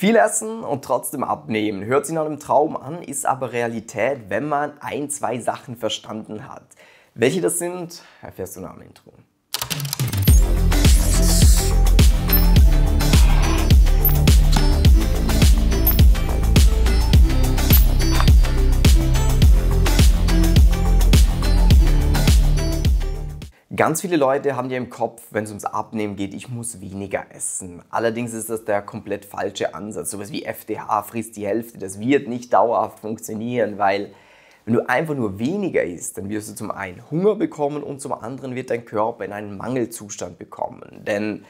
Viel essen und trotzdem abnehmen. Hört sich nach einem Traum an, ist aber Realität, wenn man ein, zwei Sachen verstanden hat. Welche das sind, erfährst du nach dem Intro. Ganz viele Leute haben ja im Kopf, wenn es ums Abnehmen geht, ich muss weniger essen. Allerdings ist das der komplett falsche Ansatz. Sowas wie FDH frisst die Hälfte, das wird nicht dauerhaft funktionieren, weil wenn du einfach nur weniger isst, dann wirst du zum einen Hunger bekommen und zum anderen wird dein Körper in einen Mangelzustand bekommen. Denn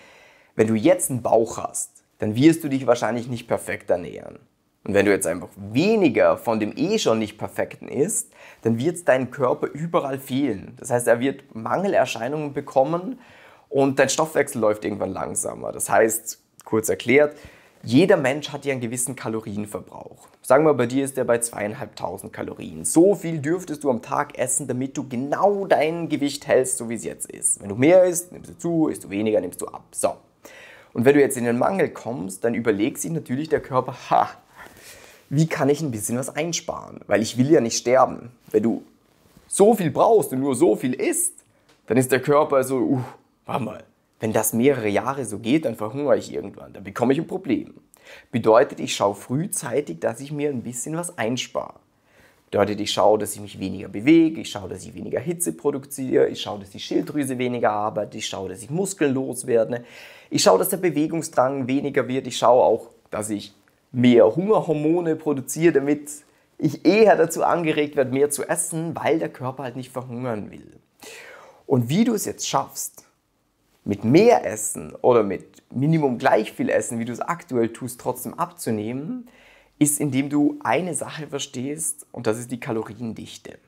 wenn du jetzt einen Bauch hast, dann wirst du dich wahrscheinlich nicht perfekt ernähren. Und wenn du jetzt einfach weniger von dem eh schon nicht perfekten isst, dann wird es deinem Körper überall fehlen. Das heißt, er wird Mangelerscheinungen bekommen und dein Stoffwechsel läuft irgendwann langsamer. Das heißt, kurz erklärt, jeder Mensch hat ja einen gewissen Kalorienverbrauch. Sagen wir, bei dir ist der bei zweieinhalbtausend Kalorien. So viel dürftest du am Tag essen, damit du genau dein Gewicht hältst, so wie es jetzt ist. Wenn du mehr isst, nimmst du zu, isst du weniger, nimmst du ab. So. Und wenn du jetzt in den Mangel kommst, dann überlegt sich natürlich der Körper, ha, wie kann ich ein bisschen was einsparen? Weil ich will ja nicht sterben. Wenn du so viel brauchst und nur so viel isst, dann ist der Körper so, uh, warte mal, wenn das mehrere Jahre so geht, dann verhungere ich irgendwann, dann bekomme ich ein Problem. Bedeutet, ich schaue frühzeitig, dass ich mir ein bisschen was einspare. Bedeutet, ich schaue, dass ich mich weniger bewege, ich schaue, dass ich weniger Hitze produziere, ich schaue, dass die Schilddrüse weniger arbeitet, ich schaue, dass ich Muskeln loswerde, ich schaue, dass der Bewegungsdrang weniger wird, ich schaue auch, dass ich mehr Hungerhormone produziere, damit ich eher dazu angeregt werde, mehr zu essen, weil der Körper halt nicht verhungern will. Und wie du es jetzt schaffst, mit mehr Essen oder mit Minimum gleich viel Essen, wie du es aktuell tust, trotzdem abzunehmen, ist, indem du eine Sache verstehst und das ist die Kaloriendichte.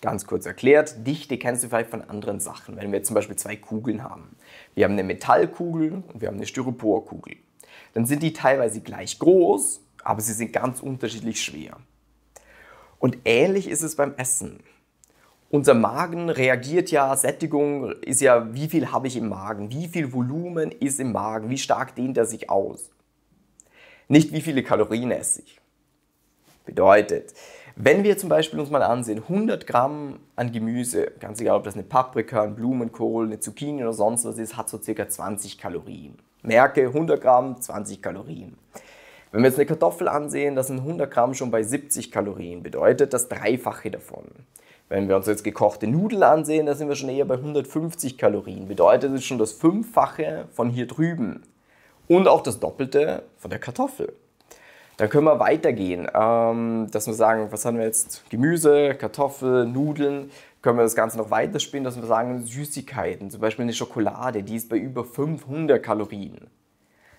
Ganz kurz erklärt, Dichte kennst du vielleicht von anderen Sachen. Wenn wir zum Beispiel zwei Kugeln haben. Wir haben eine Metallkugel und wir haben eine Styroporkugel dann sind die teilweise gleich groß, aber sie sind ganz unterschiedlich schwer. Und ähnlich ist es beim Essen. Unser Magen reagiert ja, Sättigung ist ja, wie viel habe ich im Magen, wie viel Volumen ist im Magen, wie stark dehnt er sich aus. Nicht wie viele Kalorien esse ich. Bedeutet, wenn wir zum Beispiel uns mal ansehen, 100 Gramm an Gemüse, ganz egal ob das eine Paprika, ein Blumenkohl, eine Zucchini oder sonst was ist, hat so circa 20 Kalorien. Merke 100 Gramm, 20 Kalorien. Wenn wir jetzt eine Kartoffel ansehen, das sind 100 Gramm schon bei 70 Kalorien, bedeutet das Dreifache davon. Wenn wir uns jetzt gekochte Nudeln ansehen, da sind wir schon eher bei 150 Kalorien, bedeutet es schon das Fünffache von hier drüben und auch das Doppelte von der Kartoffel. Dann können wir weitergehen, ähm, dass wir sagen, was haben wir jetzt? Gemüse, Kartoffel, Nudeln. Können wir das Ganze noch weiterspinnen, dass wir sagen, Süßigkeiten, zum Beispiel eine Schokolade, die ist bei über 500 Kalorien.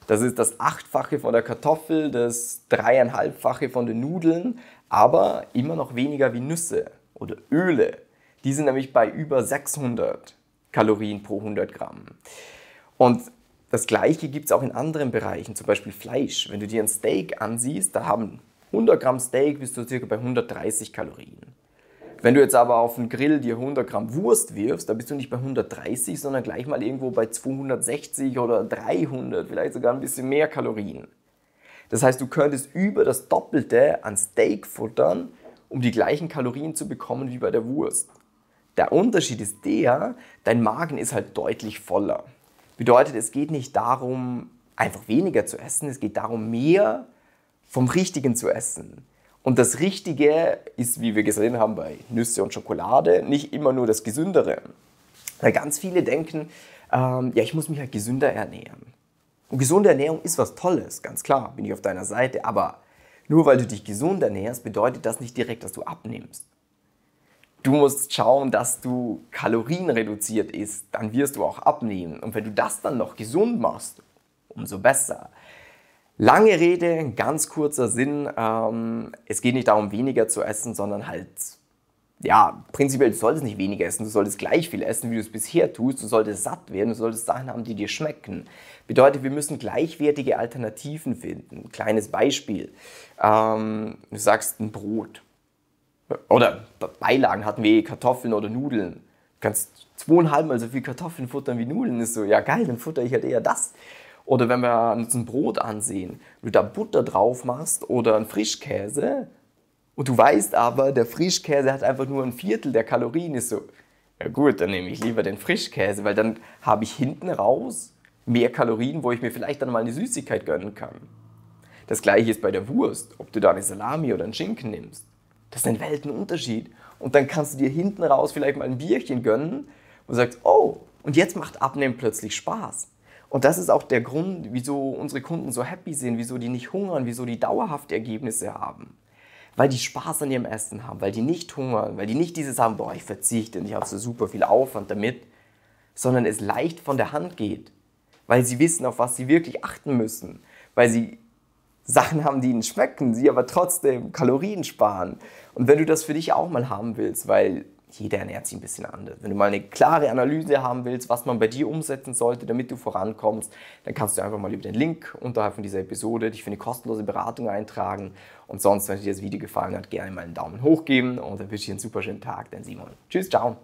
Das ist das Achtfache von der Kartoffel, das Dreieinhalbfache von den Nudeln, aber immer noch weniger wie Nüsse oder Öle. Die sind nämlich bei über 600 Kalorien pro 100 Gramm. Und das gleiche gibt es auch in anderen Bereichen, zum Beispiel Fleisch. Wenn du dir ein Steak ansiehst, da haben 100 Gramm Steak bist du circa bei 130 Kalorien. Wenn du jetzt aber auf den Grill dir 100 Gramm Wurst wirfst, dann bist du nicht bei 130, sondern gleich mal irgendwo bei 260 oder 300, vielleicht sogar ein bisschen mehr Kalorien. Das heißt, du könntest über das Doppelte an Steak futtern, um die gleichen Kalorien zu bekommen wie bei der Wurst. Der Unterschied ist der, dein Magen ist halt deutlich voller. Bedeutet, es geht nicht darum, einfach weniger zu essen, es geht darum, mehr vom Richtigen zu essen. Und das Richtige ist, wie wir gesehen haben bei Nüsse und Schokolade, nicht immer nur das Gesündere. Weil ganz viele denken, ähm, ja, ich muss mich halt gesünder ernähren. Und gesunde Ernährung ist was Tolles, ganz klar, bin ich auf deiner Seite. Aber nur weil du dich gesund ernährst, bedeutet das nicht direkt, dass du abnimmst. Du musst schauen, dass du kalorienreduziert isst, dann wirst du auch abnehmen. Und wenn du das dann noch gesund machst, umso besser. Lange Rede, ganz kurzer Sinn. Ähm, es geht nicht darum, weniger zu essen, sondern halt, ja, prinzipiell, du solltest nicht weniger essen, du solltest gleich viel essen, wie du es bisher tust, du solltest satt werden, du solltest Sachen haben, die dir schmecken. Bedeutet, wir müssen gleichwertige Alternativen finden. Kleines Beispiel. Ähm, du sagst ein Brot. Oder Beilagen hatten wir eh, Kartoffeln oder Nudeln. Du kannst zweieinhalbmal so viel Kartoffeln futtern wie Nudeln. Ist so, ja geil, dann futter ich halt eher das. Oder wenn wir uns ein Brot ansehen, du da Butter drauf machst oder einen Frischkäse und du weißt aber, der Frischkäse hat einfach nur ein Viertel der Kalorien, ist so, ja gut, dann nehme ich lieber den Frischkäse, weil dann habe ich hinten raus mehr Kalorien, wo ich mir vielleicht dann mal eine Süßigkeit gönnen kann. Das gleiche ist bei der Wurst, ob du da eine Salami oder einen Schinken nimmst. Das ist ein Weltenunterschied. Und dann kannst du dir hinten raus vielleicht mal ein Bierchen gönnen und sagst, oh, und jetzt macht Abnehmen plötzlich Spaß. Und das ist auch der Grund, wieso unsere Kunden so happy sind, wieso die nicht hungern, wieso die dauerhaft Ergebnisse haben. Weil die Spaß an ihrem Essen haben, weil die nicht hungern, weil die nicht dieses haben, boah, ich verzichte und ich habe so super viel Aufwand damit, sondern es leicht von der Hand geht. Weil sie wissen, auf was sie wirklich achten müssen. Weil sie Sachen haben, die ihnen schmecken, sie aber trotzdem Kalorien sparen. Und wenn du das für dich auch mal haben willst, weil jeder ernährt sich ein bisschen anders. Wenn du mal eine klare Analyse haben willst, was man bei dir umsetzen sollte, damit du vorankommst, dann kannst du einfach mal über den Link unterhalb von dieser Episode dich für eine kostenlose Beratung eintragen. Und sonst, wenn dir das Video gefallen hat, gerne mal einen Daumen hoch geben und dann wünsche ich dir einen super schönen Tag, dein Simon. Tschüss, ciao.